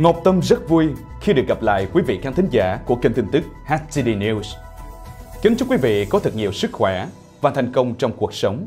Ngọc Tâm rất vui khi được gặp lại quý vị khán thính giả của kênh tin tức HTD News. Kính chúc quý vị có thật nhiều sức khỏe và thành công trong cuộc sống.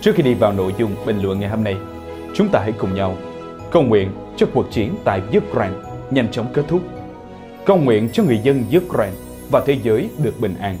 Trước khi đi vào nội dung bình luận ngày hôm nay, chúng ta hãy cùng nhau cầu nguyện cho cuộc chiến tại Ukraine nhanh chóng kết thúc, cầu nguyện cho người dân Ukraine và thế giới được bình an.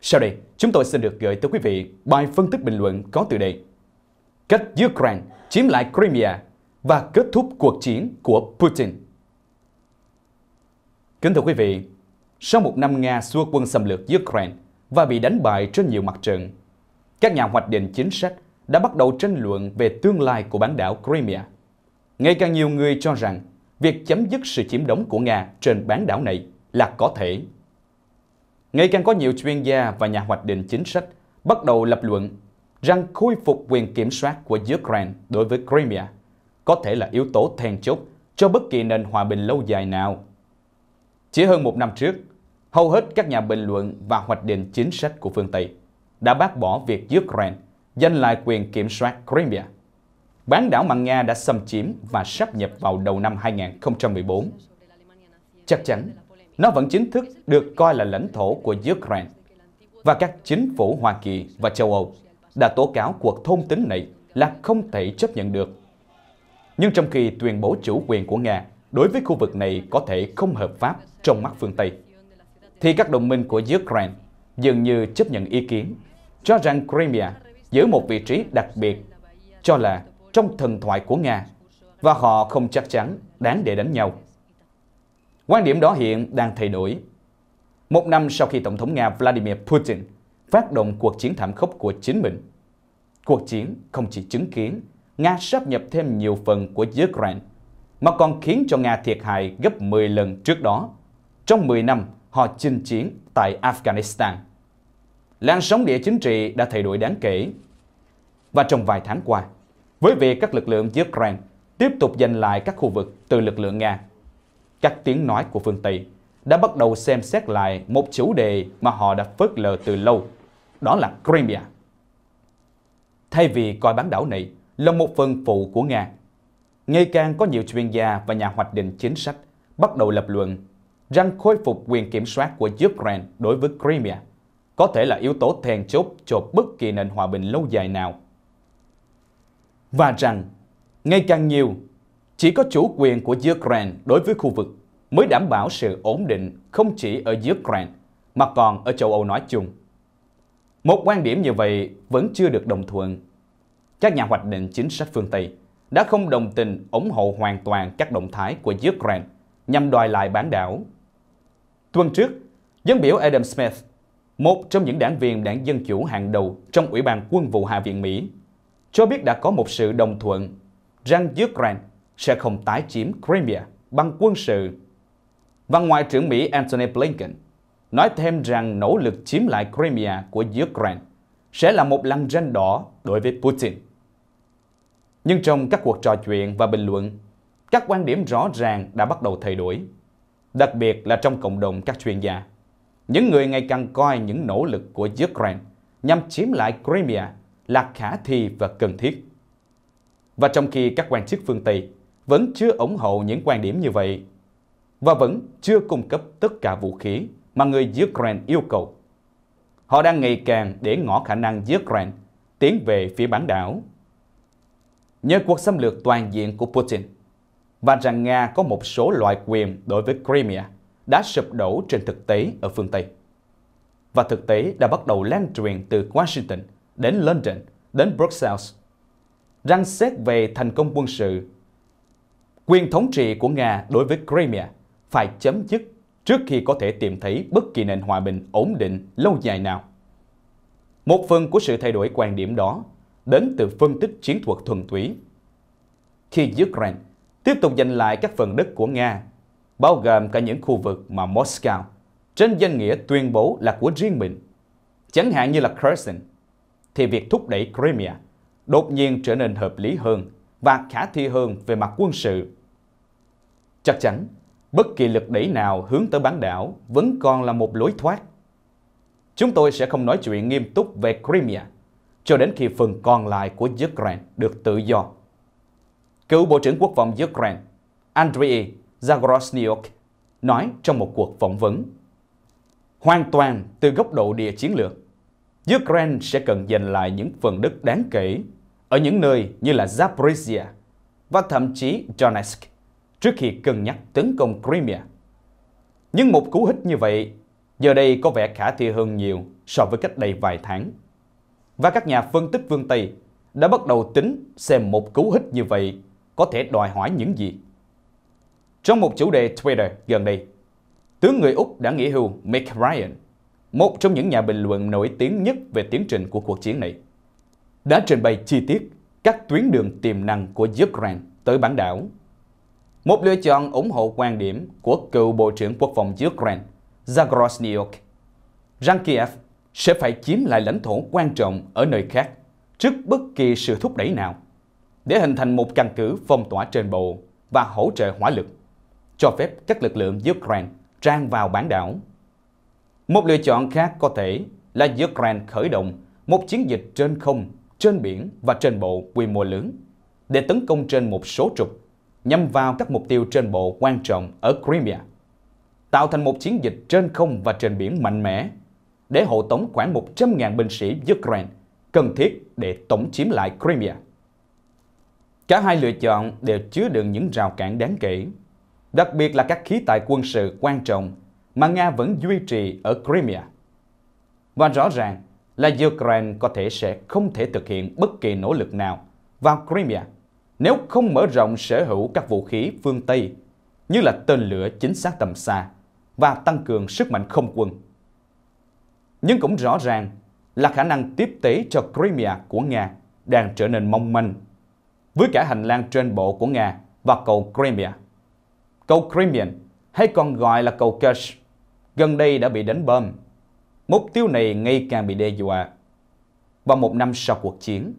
Sau đây, chúng tôi xin được gửi tới quý vị bài phân tích bình luận có tựa đề Cách Ukraine chiếm lại Crimea và kết thúc cuộc chiến của Putin. Kính thưa quý vị, sau một năm Nga xua quân xâm lược Ukraine và bị đánh bại trên nhiều mặt trận, các nhà hoạch định chính sách đã bắt đầu tranh luận về tương lai của bán đảo Crimea. Ngày càng nhiều người cho rằng việc chấm dứt sự chiếm đóng của Nga trên bán đảo này là có thể. Ngày càng có nhiều chuyên gia và nhà hoạch định chính sách bắt đầu lập luận rằng khôi phục quyền kiểm soát của Ukraine đối với Crimea có thể là yếu tố then chốt cho bất kỳ nền hòa bình lâu dài nào. Chỉ hơn một năm trước, hầu hết các nhà bình luận và hoạch định chính sách của phương Tây đã bác bỏ việc Ukraine giành lại quyền kiểm soát Crimea. Bán đảo mà Nga đã xâm chiếm và sắp nhập vào đầu năm 2014. Chắc chắn, nó vẫn chính thức được coi là lãnh thổ của Ukraine và các chính phủ Hoa Kỳ và châu Âu đã tố cáo cuộc thôn tính này là không thể chấp nhận được. Nhưng trong khi tuyên bố chủ quyền của Nga đối với khu vực này có thể không hợp pháp trong mắt phương Tây, thì các đồng minh của Ukraine dường như chấp nhận ý kiến cho rằng Crimea giữ một vị trí đặc biệt cho là trong thần thoại của Nga và họ không chắc chắn đáng để đánh nhau. Quan điểm đó hiện đang thay đổi. Một năm sau khi Tổng thống Nga Vladimir Putin phát động cuộc chiến thảm khốc của chính mình. Cuộc chiến không chỉ chứng kiến Nga sắp nhập thêm nhiều phần của Ukraine, mà còn khiến cho Nga thiệt hại gấp 10 lần trước đó. Trong 10 năm, họ chinh chiến tại Afghanistan. làn sóng địa chính trị đã thay đổi đáng kể. Và trong vài tháng qua, với việc các lực lượng Ukraine tiếp tục giành lại các khu vực từ lực lượng Nga, các tiếng nói của phương Tây đã bắt đầu xem xét lại một chủ đề mà họ đã phớt lờ từ lâu đó là Crimea. Thay vì coi bán đảo này là một phần phụ của Nga, ngày càng có nhiều chuyên gia và nhà hoạch định chính sách bắt đầu lập luận rằng khôi phục quyền kiểm soát của Ukraine đối với Crimea có thể là yếu tố then chốt cho bất kỳ nền hòa bình lâu dài nào. Và rằng, ngày càng nhiều, chỉ có chủ quyền của Ukraine đối với khu vực mới đảm bảo sự ổn định không chỉ ở Ukraine mà còn ở châu Âu nói chung. Một quan điểm như vậy vẫn chưa được đồng thuận. Các nhà hoạch định chính sách phương Tây đã không đồng tình ủng hộ hoàn toàn các động thái của Ukraine nhằm đòi lại bán đảo. Tuần trước, dân biểu Adam Smith, một trong những đảng viên đảng Dân Chủ hàng đầu trong Ủy ban Quân vụ Hạ viện Mỹ, cho biết đã có một sự đồng thuận rằng Ukraine sẽ không tái chiếm Crimea bằng quân sự. Và Ngoại trưởng Mỹ Antony Blinken nói thêm rằng nỗ lực chiếm lại Crimea của Ukraine sẽ là một lằn ranh đỏ đối với Putin. Nhưng trong các cuộc trò chuyện và bình luận, các quan điểm rõ ràng đã bắt đầu thay đổi, đặc biệt là trong cộng đồng các chuyên gia. Những người ngày càng coi những nỗ lực của Ukraine nhằm chiếm lại Crimea là khả thi và cần thiết. Và trong khi các quan chức phương Tây vẫn chưa ủng hộ những quan điểm như vậy và vẫn chưa cung cấp tất cả vũ khí mà người Ukraine yêu cầu. Họ đang ngày càng để ngỏ khả năng Ukraine tiến về phía bán đảo. Nhờ cuộc xâm lược toàn diện của Putin và rằng Nga có một số loại quyền đối với Crimea đã sụp đổ trên thực tế ở phương Tây. Và thực tế đã bắt đầu lan truyền từ Washington đến London, đến Brussels, rằng xét về thành công quân sự, quyền thống trị của Nga đối với Crimea phải chấm dứt trước khi có thể tìm thấy bất kỳ nền hòa bình ổn định lâu dài nào. Một phần của sự thay đổi quan điểm đó đến từ phân tích chiến thuật thuần túy. Khi Ukraine tiếp tục giành lại các phần đất của Nga, bao gồm cả những khu vực mà Moscow trên danh nghĩa tuyên bố là của riêng mình, chẳng hạn như là Kherson, thì việc thúc đẩy Crimea đột nhiên trở nên hợp lý hơn và khả thi hơn về mặt quân sự. Chắc chắn, Bất kỳ lực đẩy nào hướng tới bán đảo vẫn còn là một lối thoát. Chúng tôi sẽ không nói chuyện nghiêm túc về Crimea cho đến khi phần còn lại của Ukraine được tự do. Cựu Bộ trưởng Quốc phòng Ukraine Andriy Zagroznyok nói trong một cuộc phỏng vấn. Hoàn toàn từ góc độ địa chiến lược, Ukraine sẽ cần giành lại những phần đất đáng kể ở những nơi như là Zaporizhia và thậm chí Donetsk trước khi cân nhắc tấn công Crimea. Nhưng một cú hích như vậy giờ đây có vẻ khả thi hơn nhiều so với cách đây vài tháng. Và các nhà phân tích phương Tây đã bắt đầu tính xem một cú hích như vậy có thể đòi hỏi những gì. Trong một chủ đề Twitter gần đây, tướng người Úc đã nghỉ hưu Mick Ryan, một trong những nhà bình luận nổi tiếng nhất về tiến trình của cuộc chiến này, đã trình bày chi tiết các tuyến đường tiềm năng của Ukraine tới bán đảo một lựa chọn ủng hộ quan điểm của cựu Bộ trưởng Quốc phòng Ukraine Zagroznyuk, rằng Kiev sẽ phải chiếm lại lãnh thổ quan trọng ở nơi khác trước bất kỳ sự thúc đẩy nào để hình thành một căn cứ phong tỏa trên bộ và hỗ trợ hỏa lực, cho phép các lực lượng Ukraine trang vào bán đảo. Một lựa chọn khác có thể là Ukraine khởi động một chiến dịch trên không, trên biển và trên bộ quy mô lớn để tấn công trên một số trục nhắm vào các mục tiêu trên bộ quan trọng ở Crimea, tạo thành một chiến dịch trên không và trên biển mạnh mẽ để hộ tống khoảng 100.000 binh sĩ Ukraine cần thiết để tổng chiếm lại Crimea. Cả hai lựa chọn đều chứa đựng những rào cản đáng kể, đặc biệt là các khí tài quân sự quan trọng mà Nga vẫn duy trì ở Crimea. Và rõ ràng là Ukraine có thể sẽ không thể thực hiện bất kỳ nỗ lực nào vào Crimea nếu không mở rộng sở hữu các vũ khí phương Tây như là tên lửa chính xác tầm xa và tăng cường sức mạnh không quân. Nhưng cũng rõ ràng là khả năng tiếp tế cho Crimea của Nga đang trở nên mong manh với cả hành lang trên bộ của Nga và cầu Crimea. Cầu Crimean hay còn gọi là cầu Kerch gần đây đã bị đánh bom. Mục tiêu này ngày càng bị đe dọa. Và một năm sau cuộc chiến,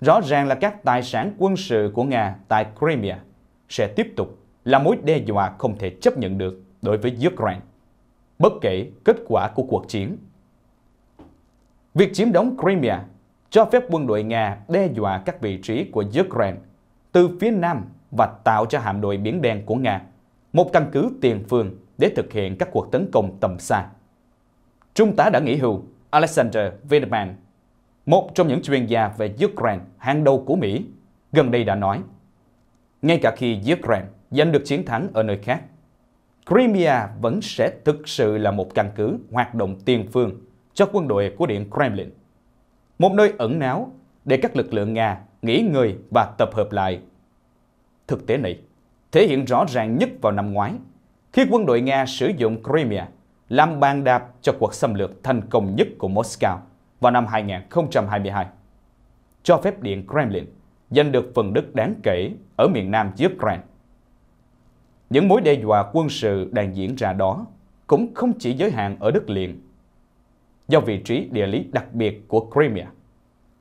rõ ràng là các tài sản quân sự của Nga tại Crimea sẽ tiếp tục là mối đe dọa không thể chấp nhận được đối với Ukraine, bất kể kết quả của cuộc chiến. Việc chiếm đóng Crimea cho phép quân đội Nga đe dọa các vị trí của Ukraine từ phía Nam và tạo cho hạm đội Biển Đen của Nga một căn cứ tiền phương để thực hiện các cuộc tấn công tầm xa. Trung tá đã nghỉ hưu Alexander Vindman một trong những chuyên gia về Ukraine hàng đầu của Mỹ, gần đây đã nói, ngay cả khi Ukraine giành được chiến thắng ở nơi khác, Crimea vẫn sẽ thực sự là một căn cứ hoạt động tiền phương cho quân đội của Điện Kremlin. Một nơi ẩn náu để các lực lượng Nga nghỉ ngơi và tập hợp lại. Thực tế này thể hiện rõ ràng nhất vào năm ngoái, khi quân đội Nga sử dụng Crimea làm bàn đạp cho cuộc xâm lược thành công nhất của Moscow vào năm 2022, cho phép Điện Kremlin giành được phần đất đáng kể ở miền nam Ukraine. Những mối đe dọa quân sự đang diễn ra đó cũng không chỉ giới hạn ở đất liền. Do vị trí địa lý đặc biệt của Crimea,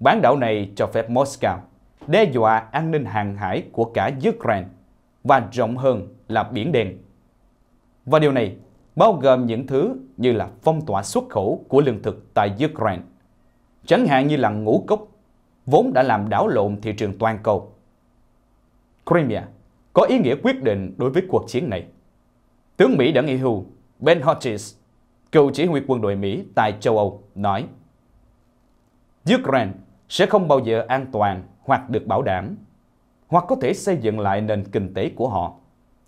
bán đảo này cho phép Moscow đe dọa an ninh hàng hải của cả Ukraine và rộng hơn là Biển Đen. Và điều này bao gồm những thứ như là phong tỏa xuất khẩu của lương thực tại Ukraine chẳng hạn như là ngũ cốc, vốn đã làm đảo lộn thị trường toàn cầu. Crimea có ý nghĩa quyết định đối với cuộc chiến này. Tướng Mỹ đã nghỉ hưu Ben Hodges, cựu chỉ huy quân đội Mỹ tại châu Âu, nói Ukraine sẽ không bao giờ an toàn hoặc được bảo đảm, hoặc có thể xây dựng lại nền kinh tế của họ,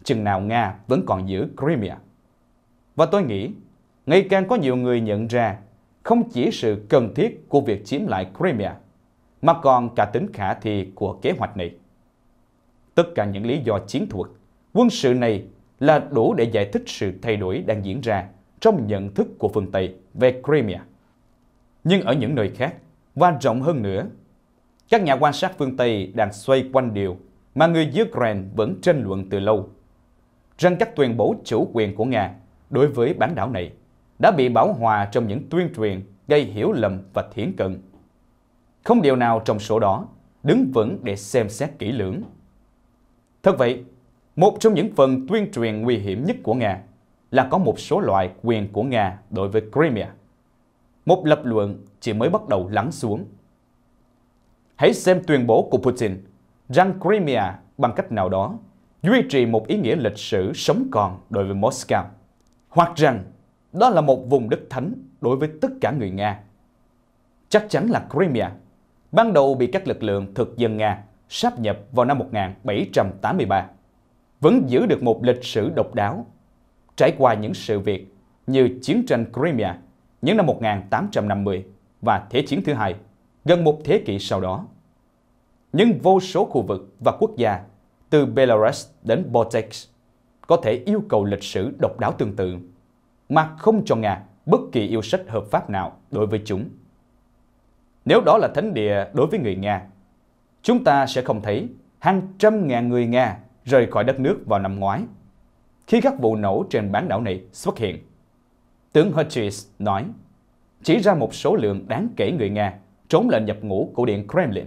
chừng nào Nga vẫn còn giữ Crimea. Và tôi nghĩ, ngày càng có nhiều người nhận ra không chỉ sự cần thiết của việc chiếm lại Crimea, mà còn cả tính khả thi của kế hoạch này. Tất cả những lý do chiến thuật, quân sự này là đủ để giải thích sự thay đổi đang diễn ra trong nhận thức của phương Tây về Crimea. Nhưng ở những nơi khác, và rộng hơn nữa, các nhà quan sát phương Tây đang xoay quanh điều mà người Ukraine vẫn tranh luận từ lâu, rằng các tuyên bố chủ quyền của Nga đối với bán đảo này đã bị bảo hòa trong những tuyên truyền gây hiểu lầm và thiển cận. Không điều nào trong số đó đứng vững để xem xét kỹ lưỡng. Thật vậy, một trong những phần tuyên truyền nguy hiểm nhất của Nga là có một số loại quyền của Nga đối với Crimea. Một lập luận chỉ mới bắt đầu lắng xuống. Hãy xem tuyên bố của Putin rằng Crimea bằng cách nào đó duy trì một ý nghĩa lịch sử sống còn đối với Moscow, hoặc rằng đó là một vùng đất thánh đối với tất cả người Nga. Chắc chắn là Crimea, ban đầu bị các lực lượng thực dân Nga sáp nhập vào năm 1783, vẫn giữ được một lịch sử độc đáo. Trải qua những sự việc như chiến tranh Crimea những năm 1850 và Thế chiến thứ hai, gần một thế kỷ sau đó. Nhưng vô số khu vực và quốc gia từ Belarus đến Baltics có thể yêu cầu lịch sử độc đáo tương tự mà không cho Nga bất kỳ yêu sách hợp pháp nào đối với chúng. Nếu đó là thánh địa đối với người Nga, chúng ta sẽ không thấy hàng trăm ngàn người Nga rời khỏi đất nước vào năm ngoái, khi các vụ nổ trên bán đảo này xuất hiện. Tướng Hutchins nói, chỉ ra một số lượng đáng kể người Nga trốn lệnh nhập ngũ của Điện Kremlin.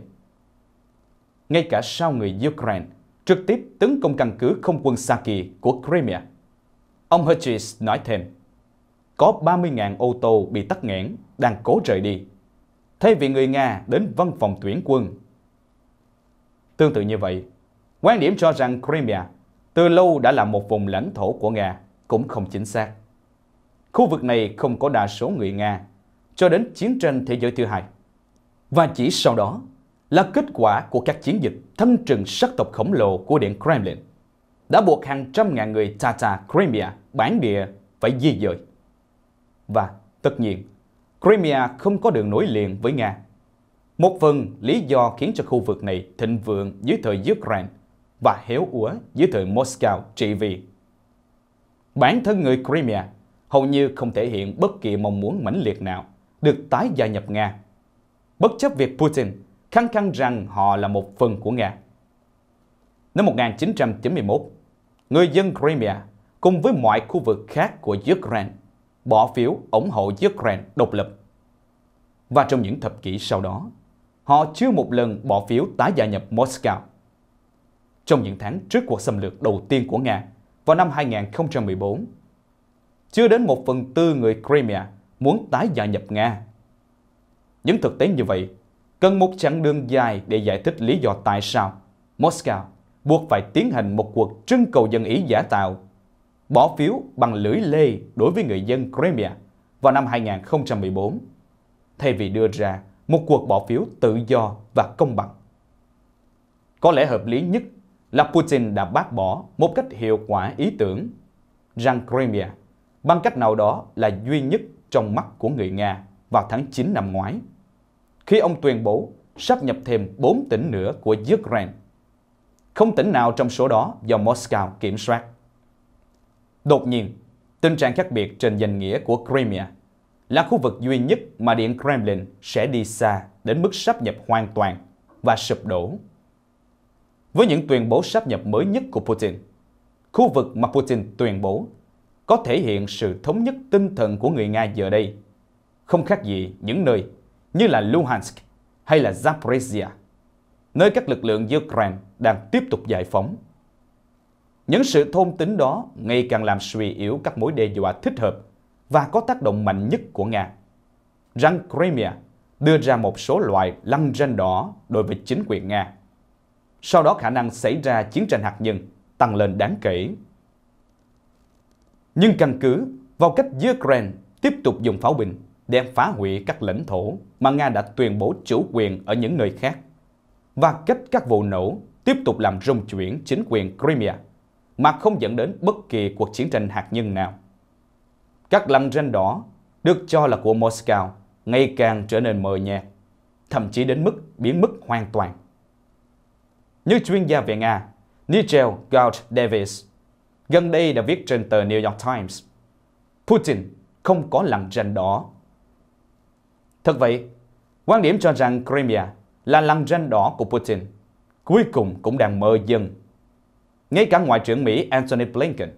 Ngay cả sau người Ukraine trực tiếp tấn công căn cứ không quân Saki của Crimea. Ông Hutchins nói thêm, có 30.000 ô tô bị tắc nghẽn, đang cố rời đi. Thay vì người Nga đến văn phòng tuyển quân. Tương tự như vậy, quan điểm cho rằng Crimea từ lâu đã là một vùng lãnh thổ của Nga cũng không chính xác. Khu vực này không có đa số người Nga cho đến chiến tranh thế giới thứ hai. Và chỉ sau đó là kết quả của các chiến dịch thâm trừng sắc tộc khổng lồ của Điện Kremlin đã buộc hàng trăm ngàn người Tatar Crimea, bản địa phải di dời. Và tất nhiên, Crimea không có đường nối liền với Nga. Một phần lý do khiến cho khu vực này thịnh vượng dưới thời Ukraine và héo úa dưới thời Moscow trị vì. Bản thân người Crimea hầu như không thể hiện bất kỳ mong muốn mãnh liệt nào được tái gia nhập Nga. Bất chấp việc Putin khăng khăng rằng họ là một phần của Nga. Năm 1991, người dân Crimea cùng với mọi khu vực khác của Ukraine bỏ phiếu ủng hộ Ukraine độc lập. Và trong những thập kỷ sau đó, họ chưa một lần bỏ phiếu tái gia nhập Moscow. Trong những tháng trước cuộc xâm lược đầu tiên của Nga vào năm 2014, chưa đến một phần tư người Crimea muốn tái gia nhập Nga. Những thực tế như vậy cần một chặng đường dài để giải thích lý do tại sao Moscow buộc phải tiến hành một cuộc trưng cầu dân ý giả tạo bỏ phiếu bằng lưỡi lê đối với người dân Crimea vào năm 2014, thay vì đưa ra một cuộc bỏ phiếu tự do và công bằng. Có lẽ hợp lý nhất là Putin đã bác bỏ một cách hiệu quả ý tưởng rằng Crimea bằng cách nào đó là duy nhất trong mắt của người Nga vào tháng 9 năm ngoái, khi ông tuyên bố sắp nhập thêm 4 tỉnh nữa của Ukraine. Không tỉnh nào trong số đó do Moscow kiểm soát. Đột nhiên, tình trạng khác biệt trên danh nghĩa của Crimea là khu vực duy nhất mà Điện Kremlin sẽ đi xa đến mức sắp nhập hoàn toàn và sụp đổ. Với những tuyên bố sắp nhập mới nhất của Putin, khu vực mà Putin tuyên bố có thể hiện sự thống nhất tinh thần của người Nga giờ đây, không khác gì những nơi như là Luhansk hay là Zaporizhia, nơi các lực lượng Ukraine đang tiếp tục giải phóng những sự thôn tính đó ngày càng làm suy yếu các mối đe dọa thích hợp và có tác động mạnh nhất của Nga. Rằng Crimea đưa ra một số loại lăng ranh đỏ đối với chính quyền Nga. Sau đó khả năng xảy ra chiến tranh hạt nhân tăng lên đáng kể. Nhưng căn cứ vào cách Ukraine tiếp tục dùng pháo binh để phá hủy các lãnh thổ mà Nga đã tuyên bố chủ quyền ở những nơi khác và cách các vụ nổ tiếp tục làm rung chuyển chính quyền Crimea mà không dẫn đến bất kỳ cuộc chiến tranh hạt nhân nào. Các lăng ranh đỏ được cho là của Moscow ngày càng trở nên mờ nhạt, thậm chí đến mức biến mất hoàn toàn. Như chuyên gia về Nga, Nigel Galt Davis gần đây đã viết trên tờ New York Times, Putin không có lằn ranh đỏ. Thật vậy, quan điểm cho rằng Crimea là lằn ranh đỏ của Putin, cuối cùng cũng đang mờ dần ngay cả Ngoại trưởng Mỹ Antony Blinken,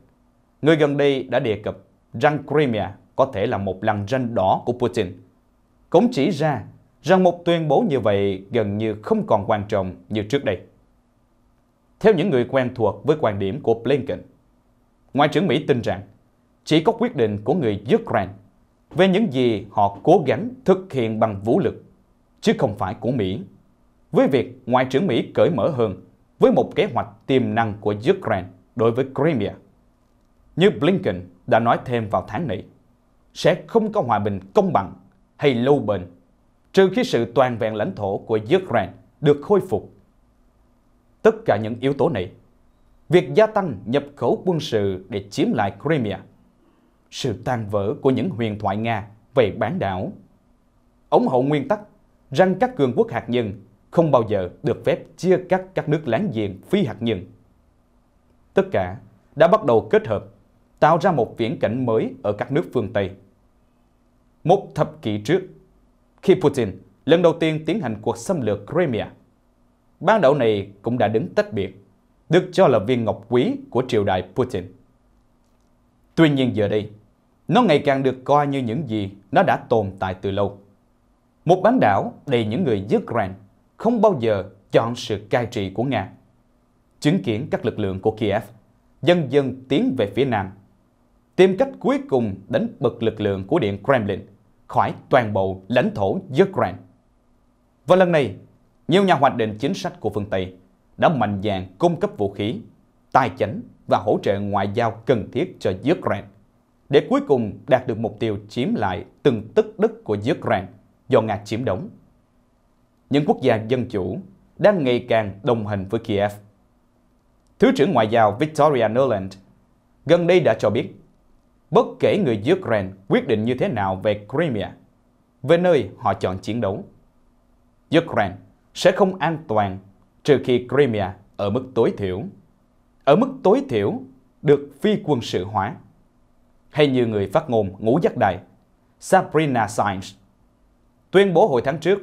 người gần đây đã đề cập rằng Crimea có thể là một lằn ranh đỏ của Putin, cũng chỉ ra rằng một tuyên bố như vậy gần như không còn quan trọng như trước đây. Theo những người quen thuộc với quan điểm của Blinken, Ngoại trưởng Mỹ tin rằng chỉ có quyết định của người Ukraine về những gì họ cố gắng thực hiện bằng vũ lực, chứ không phải của Mỹ. Với việc Ngoại trưởng Mỹ cởi mở hơn với một kế hoạch tiềm năng của Ukraine đối với Crimea. Như Blinken đã nói thêm vào tháng này, sẽ không có hòa bình công bằng hay lâu bền trừ khi sự toàn vẹn lãnh thổ của Ukraine được khôi phục. Tất cả những yếu tố này, việc gia tăng nhập khẩu quân sự để chiếm lại Crimea, sự tan vỡ của những huyền thoại Nga về bán đảo, ủng hộ nguyên tắc rằng các cường quốc hạt nhân không bao giờ được phép chia cắt các nước láng giềng phi hạt nhân. Tất cả đã bắt đầu kết hợp, tạo ra một viễn cảnh mới ở các nước phương Tây. Một thập kỷ trước, khi Putin lần đầu tiên tiến hành cuộc xâm lược Crimea, bán đảo này cũng đã đứng tách biệt, được cho là viên ngọc quý của triều đại Putin. Tuy nhiên giờ đây, nó ngày càng được coi như những gì nó đã tồn tại từ lâu. Một bán đảo đầy những người dứt ràng không bao giờ chọn sự cai trị của Nga. Chứng kiến các lực lượng của Kiev dần dần tiến về phía Nam, tìm cách cuối cùng đánh bật lực lượng của Điện Kremlin khỏi toàn bộ lãnh thổ Ukraine. Và lần này, nhiều nhà hoạch định chính sách của phương Tây đã mạnh dạn cung cấp vũ khí, tài chính và hỗ trợ ngoại giao cần thiết cho Ukraine để cuối cùng đạt được mục tiêu chiếm lại từng tức đất của Ukraine do Nga chiếm đóng những quốc gia dân chủ đang ngày càng đồng hành với Kiev. Thứ trưởng Ngoại giao Victoria Nuland gần đây đã cho biết, bất kể người Ukraine quyết định như thế nào về Crimea, về nơi họ chọn chiến đấu, Ukraine sẽ không an toàn trừ khi Crimea ở mức tối thiểu, ở mức tối thiểu được phi quân sự hóa. Hay như người phát ngôn ngũ giác đài Sabrina Sainz tuyên bố hồi tháng trước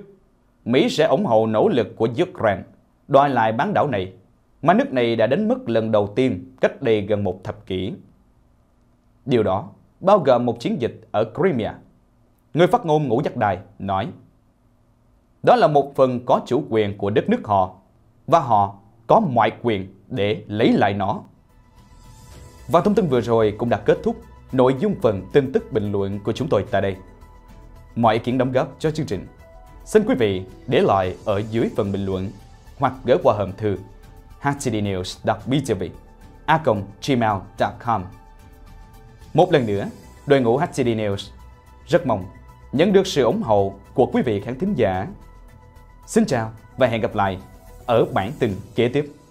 Mỹ sẽ ủng hộ nỗ lực của Ukraine đòi lại bán đảo này, mà nước này đã đến mức lần đầu tiên cách đây gần một thập kỷ. Điều đó bao gồm một chiến dịch ở Crimea. Người phát ngôn Ngũ Giác Đài nói, đó là một phần có chủ quyền của đất nước họ, và họ có ngoại quyền để lấy lại nó. Và thông tin vừa rồi cũng đã kết thúc nội dung phần tin tức bình luận của chúng tôi tại đây. Mọi ý kiến đóng góp cho chương trình Xin quý vị để lại ở dưới phần bình luận hoặc gửi qua hòm thư htdnews.btv a gmail.com Một lần nữa, đội ngũ HCD News rất mong nhận được sự ủng hộ của quý vị khán thính giả. Xin chào và hẹn gặp lại ở bản tin kế tiếp.